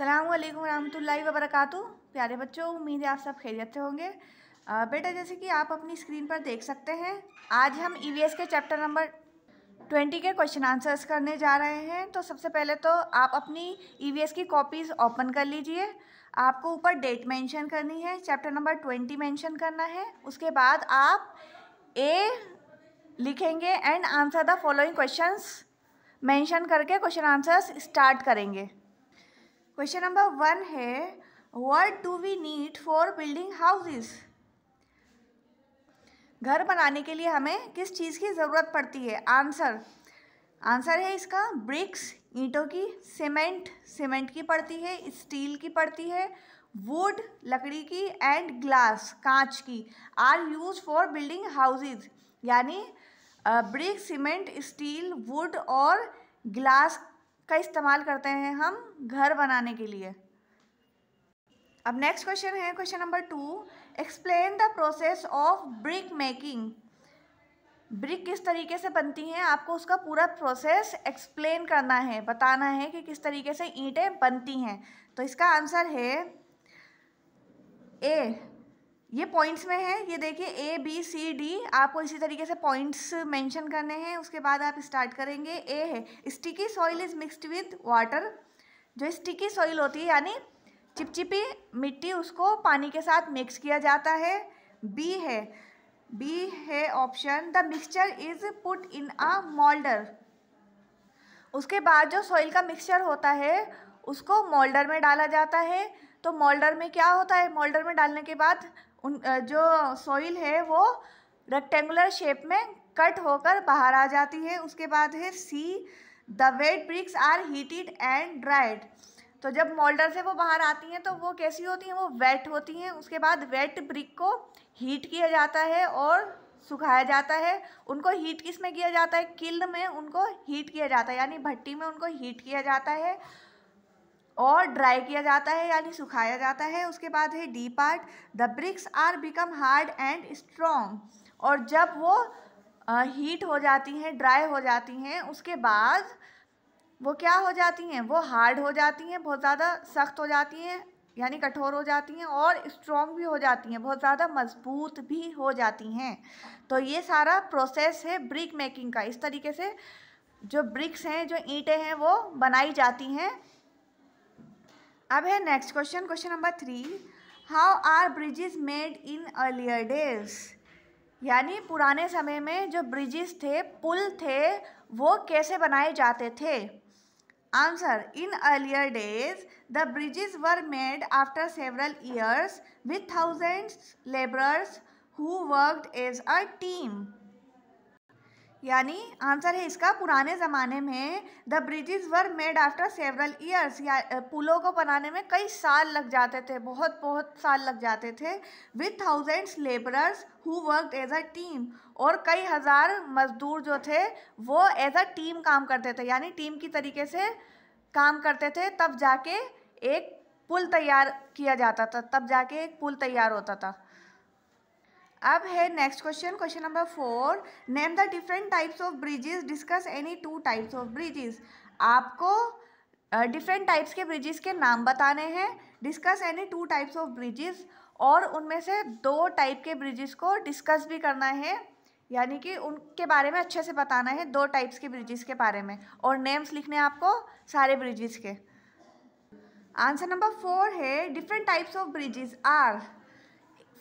अल्लाम वरहमल वबरक प्यारे बच्चों उम्मीद है आप सब खैरियत से होंगे बेटा जैसे कि आप अपनी स्क्रीन पर देख सकते हैं आज हम ई e के चैप्टर नंबर ट्वेंटी के क्वेश्चन आंसर्स करने जा रहे हैं तो सबसे पहले तो आप अपनी ई e की कॉपीज़ ओपन कर लीजिए आपको ऊपर डेट मेंशन करनी है चैप्टर नंबर ट्वेंटी मैंशन करना है उसके बाद आप ए लिखेंगे and answer the following question mention करके क्वेश्चन आंसर्स स्टार्ट करेंगे क्वेश्चन नंबर वन है what do we need for building houses घर बनाने के लिए हमें किस चीज़ की ज़रूरत पड़ती है आंसर आंसर है इसका ब्रिक्स ईंटों की सीमेंट सीमेंट की पड़ती है स्टील की पड़ती है वुड लकड़ी की एंड ग्लास कांच की are use for building houses यानी ब्रिक्स सीमेंट स्टील वुड और ग्लास का इस्तेमाल करते हैं हम घर बनाने के लिए अब नेक्स्ट क्वेश्चन है question number two explain the process of brick making brick किस तरीके से बनती हैं आपको उसका पूरा प्रोसेस एक्सप्लेन करना है बताना है कि किस तरीके से ईंटें बनती हैं तो इसका आंसर है ए ये पॉइंट्स में है ये देखिए ए बी सी डी आपको इसी तरीके से पॉइंट्स मेंशन करने हैं उसके बाद आप स्टार्ट करेंगे ए है sticky soil is mixed with water जो स्टिकी सॉइल होती है यानी चिपचिपी मिट्टी उसको पानी के साथ मिक्स किया जाता है बी है बी है option the mixture is put in a moulder उसके बाद जो सॉइल का मिक्सचर होता है उसको मोल्डर में डाला जाता है तो मोल्डर में क्या होता है मोल्डर में डालने के बाद उन जो सॉइल है वो रेक्टेंगुलर शेप में कट होकर बाहर आ जाती है उसके बाद है C the wet bricks are heated and dried तो जब मोल्डर से वो बाहर आती हैं तो वो कैसी होती हैं वो वेट होती हैं उसके बाद वेट ब्रिक को हीट किया जाता है और सुखाया जाता है उनको हीट किस में किया जाता है किल्ड में उनको हीट किया जाता है यानी भट्टी में उनको हीट किया जाता है और ड्राई किया जाता है यानी सुखाया जाता है उसके बाद है D part the bricks are become hard and strong और जब वो हीट हो जाती हैं ड्राई हो जाती हैं उसके बाद वो क्या हो जाती हैं वो हार्ड हो जाती हैं बहुत ज़्यादा सख्त हो जाती हैं यानी कठोर हो जाती हैं और स्ट्रॉन्ग भी हो जाती हैं बहुत ज़्यादा मजबूत भी हो जाती हैं तो ये सारा प्रोसेस है ब्रिक मेकिंग का इस तरीके से जो ब्रिक्स हैं जो ईंटें हैं वो बनाई जाती हैं अब है next question question number three how are bridges made in earlier days यानी पुराने समय में जो ब्रिजेस थे पुल थे वो कैसे बनाए जाते थे answer in earlier days the bridges were made after several years with thousands labourers who worked as a team यानी आंसर है इसका पुराने ज़माने में the bridges were made after several years या पुलों को बनाने में कई साल लग जाते थे बहुत बहुत साल लग जाते थे with thousands labourers who work as a team और कई हज़ार मजदूर जो थे वो एज अ टीम काम करते थे यानी टीम की तरीके से काम करते थे तब जाके एक पुल तैयार किया जाता था तब जाके एक पुल तैयार होता था अब है next question question number four name the different types of bridges discuss any two types of bridges आपको डिफरेंट टाइप्स के ब्रिजेस के नाम बताने हैं discuss any two types of bridges और उनमें से दो टाइप के ब्रिजेस को डिस्कस भी करना है यानी कि उनके बारे में अच्छे से बताना है दो टाइप्स के ब्रिजेस के बारे में और नेम्स लिखने हैं आपको सारे ब्रिजेस के आंसर नंबर फोर है different types of bridges are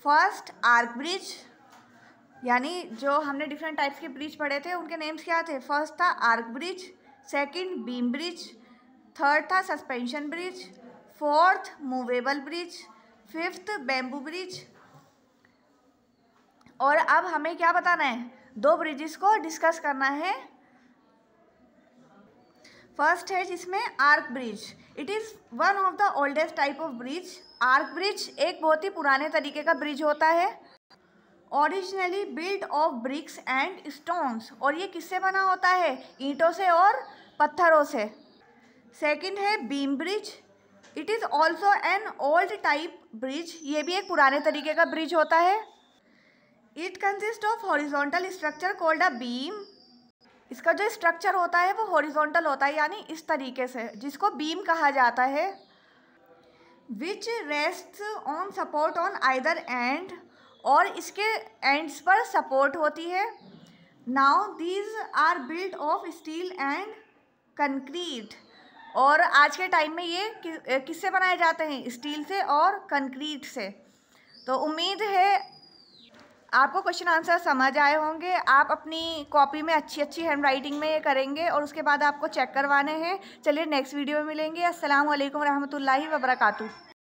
first arch bridge यानी जो हमने डिफरेंट टाइप्स के ब्रिज पढ़े थे उनके नेम्स क्या थे फर्स्ट था arch bridge second beam bridge third था suspension bridge fourth movable bridge fifth bamboo bridge और अब हमें क्या बताना है दो ब्रिजेस को डिस्कस करना है फर्स्ट है जिसमें arch bridge it is one of the oldest type of bridge arch bridge एक बहुत ही पुराने तरीके का ब्रिज होता है originally build of bricks and stones और ये किससे बना होता है ईंटों से और पत्थरों से सेकंड है beam bridge it is also an old type bridge ये भी एक पुराने तरीके का ब्रिज होता है it consist of horizontal structure called a beam इसका जो स्ट्रक्चर होता है वो हॉरिजॉन्टल होता है यानी इस तरीके से जिसको बीम कहा जाता है which rest on support on either end और इसके एंड्स पर सपोर्ट होती है now these are built of steel and concrete और आज के टाइम में ये किससे बनाए जाते हैं स्टील से और कंक्रीट से तो उम्मीद है आपको क्वेश्चन आंसर समझ आए होंगे आप अपनी कॉपी में अच्छी अच्छी हैंड राइटिंग में ये करेंगे और उसके बाद आपको चेक करवाने हैं चलिए नेक्स्ट वीडियो में मिलेंगे असलम वरहमल वर्का